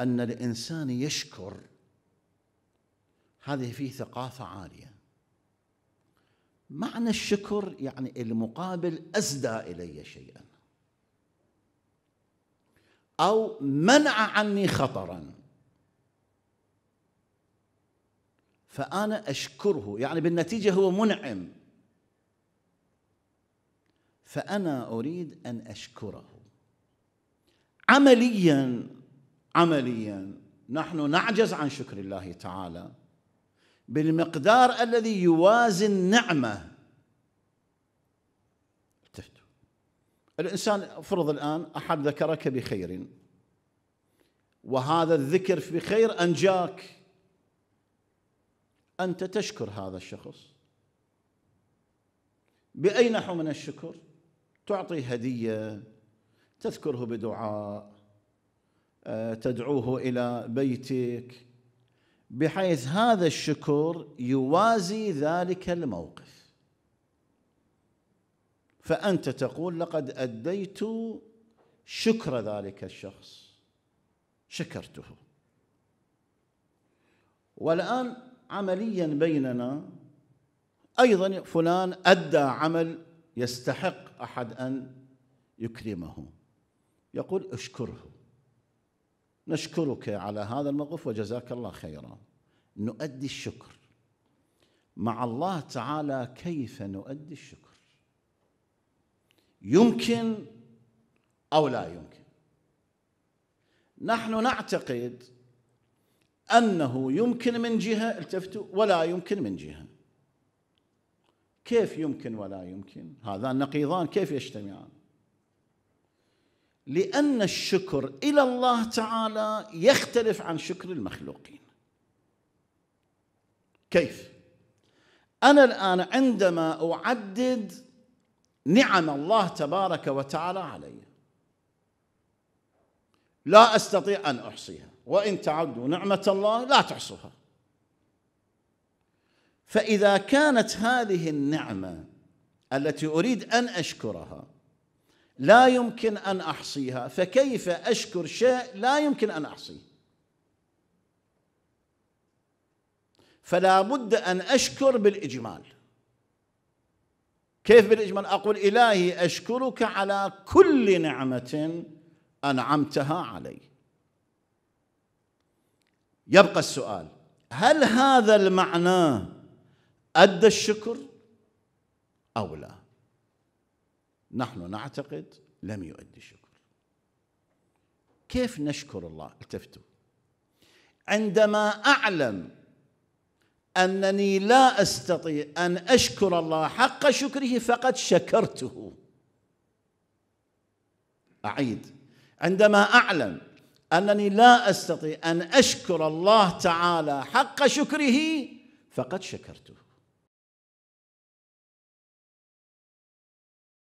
أن الإنسان يشكر هذه فيه ثقافة عالية معنى الشكر يعني المقابل أسدى إلي شيئا أو منع عني خطرا فأنا أشكره يعني بالنتيجة هو منعم فأنا أريد أن أشكره عمليا عمليا نحن نعجز عن شكر الله تعالى بالمقدار الذي يوازي النعمه الإنسان افرض الآن أحد ذكرك بخير وهذا الذكر بخير أنجاك أنت تشكر هذا الشخص بأي نحو من الشكر تعطي هدية تذكره بدعاء آه، تدعوه الى بيتك بحيث هذا الشكر يوازي ذلك الموقف فانت تقول لقد اديت شكر ذلك الشخص شكرته والان عمليا بيننا ايضا فلان ادى عمل يستحق احد ان يكرمه يقول اشكره نشكرك على هذا الموقف وجزاك الله خيرا نؤدي الشكر مع الله تعالى كيف نؤدي الشكر يمكن او لا يمكن نحن نعتقد انه يمكن من جهه التفتوا ولا يمكن من جهه كيف يمكن ولا يمكن هذان النقيضان كيف يجتمعان لأن الشكر إلى الله تعالى يختلف عن شكر المخلوقين كيف؟ أنا الآن عندما أعدد نعم الله تبارك وتعالى علي لا أستطيع أن أحصيها وإن تعدوا نعمة الله لا تحصوها فإذا كانت هذه النعمة التي أريد أن أشكرها لا يمكن ان احصيها فكيف اشكر شيء لا يمكن ان احصيه فلا بد ان اشكر بالاجمال كيف بالاجمال اقول الهي اشكرك على كل نعمه انعمتها علي يبقى السؤال هل هذا المعنى ادى الشكر او لا نحن نعتقد لم يؤدي الشكر كيف نشكر الله التفتوا عندما أعلم أنني لا أستطيع أن أشكر الله حق شكره فقد شكرته أعيد عندما أعلم أنني لا أستطيع أن أشكر الله تعالى حق شكره فقد شكرته